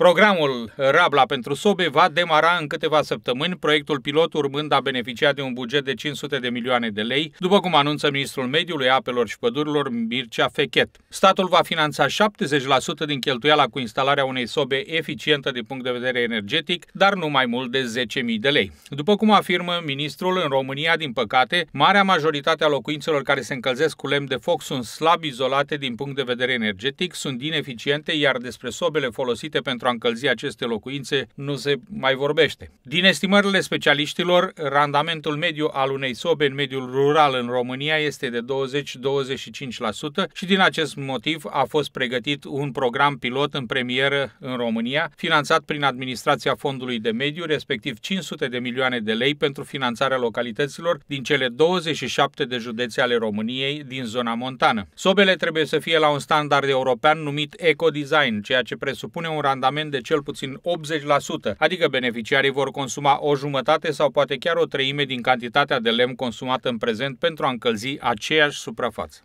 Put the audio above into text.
Programul Rabla pentru Sobe va demara în câteva săptămâni, proiectul pilot urmând a beneficia de un buget de 500 de milioane de lei, după cum anunță ministrul mediului, apelor și pădurilor Mircea Fechet. Statul va finanța 70% din cheltuiala cu instalarea unei sobe eficientă din punct de vedere energetic, dar nu mai mult de 10.000 de lei. După cum afirmă ministrul, în România, din păcate, marea majoritate a locuințelor care se încălzesc cu lemn de foc sunt slab izolate din punct de vedere energetic, sunt ineficiente, iar despre sobele folosite pentru a încălzi aceste locuințe nu se mai vorbește. Din estimările specialiștilor, randamentul mediu al unei sobe în mediul rural în România este de 20-25% și din acest motiv a fost pregătit un program pilot în premieră în România, finanțat prin administrația Fondului de Mediu, respectiv 500 de milioane de lei pentru finanțarea localităților din cele 27 de județe ale României din zona montană. Sobele trebuie să fie la un standard european numit ecodesign, ceea ce presupune un randament faliment de cel puțin 80%, adică beneficiarii vor consuma o jumătate sau poate chiar o treime din cantitatea de lemn consumată în prezent pentru a încălzi aceeași suprafață.